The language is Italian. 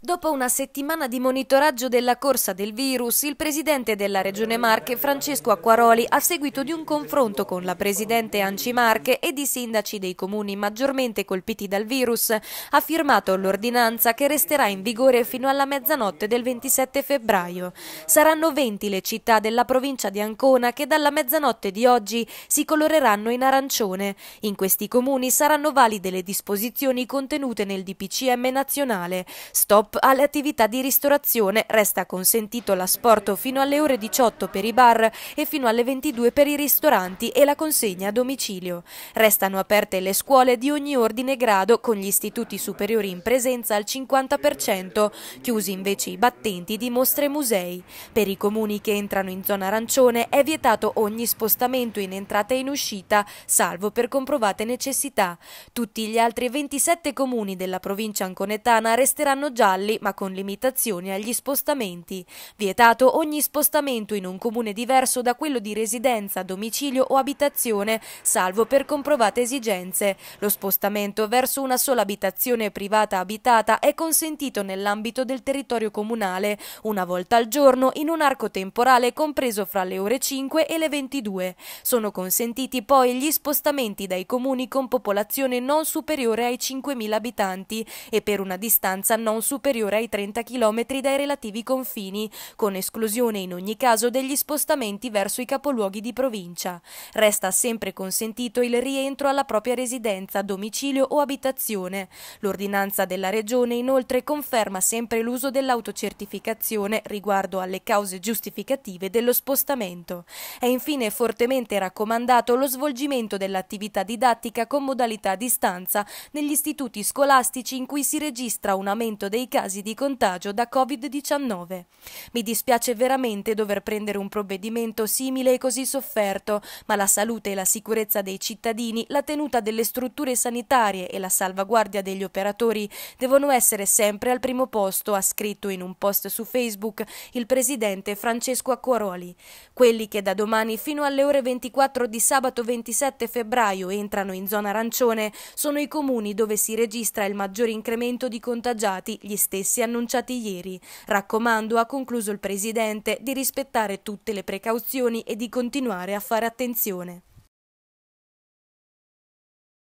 Dopo una settimana di monitoraggio della corsa del virus, il presidente della Regione Marche, Francesco Acquaroli, a seguito di un confronto con la presidente Anci Marche ed i sindaci dei comuni maggiormente colpiti dal virus, ha firmato l'ordinanza che resterà in vigore fino alla mezzanotte del 27 febbraio. Saranno 20 le città della provincia di Ancona che dalla mezzanotte di oggi si coloreranno in arancione. In questi comuni saranno valide le disposizioni contenute nel DPCM nazionale. Stop shop, alle attività di ristorazione resta consentito l'asporto fino alle ore 18 per i bar e fino alle 22 per i ristoranti e la consegna a domicilio. Restano aperte le scuole di ogni ordine e grado con gli istituti superiori in presenza al 50%, chiusi invece i battenti di mostre e musei. Per i comuni che entrano in zona arancione è vietato ogni spostamento in entrata e in uscita, salvo per comprovate necessità. Tutti gli altri 27 comuni della provincia anconetana resteranno gialli valli, ma con limitazioni agli spostamenti. Vietato ogni spostamento in un comune diverso da quello di residenza, domicilio o abitazione, salvo per comprovate esigenze. Lo spostamento verso una sola abitazione privata abitata è consentito nell'ambito del territorio comunale, una volta al giorno in un arco temporale compreso fra le ore 5 e le 22. Sono consentiti poi gli spostamenti dai comuni con popolazione non superiore ai 5.000 abitanti e per una distanza non superiore superiore ai 30 km dai relativi confini, con esclusione in ogni caso degli spostamenti verso i capoluoghi di provincia. Resta sempre consentito il rientro alla propria residenza, domicilio o abitazione. L'ordinanza della Regione inoltre conferma sempre l'uso dell'autocertificazione riguardo alle cause giustificative dello spostamento. È infine fortemente raccomandato lo svolgimento dell'attività didattica con modalità a distanza negli istituti scolastici in cui si registra un aumento dei casi casi di contagio da Covid-19. Mi dispiace veramente dover prendere un provvedimento simile e così sofferto, ma la salute e la sicurezza dei cittadini, la tenuta delle strutture sanitarie e la salvaguardia degli operatori devono essere sempre al primo posto, ha scritto in un post su Facebook il presidente Francesco Acquaroli. Quelli che da domani fino alle ore 24 di sabato 27 febbraio entrano in zona arancione sono i comuni dove si registra il maggior incremento di contagiati, gli stessi annunciati ieri. Raccomando, ha concluso il Presidente, di rispettare tutte le precauzioni e di continuare a fare attenzione.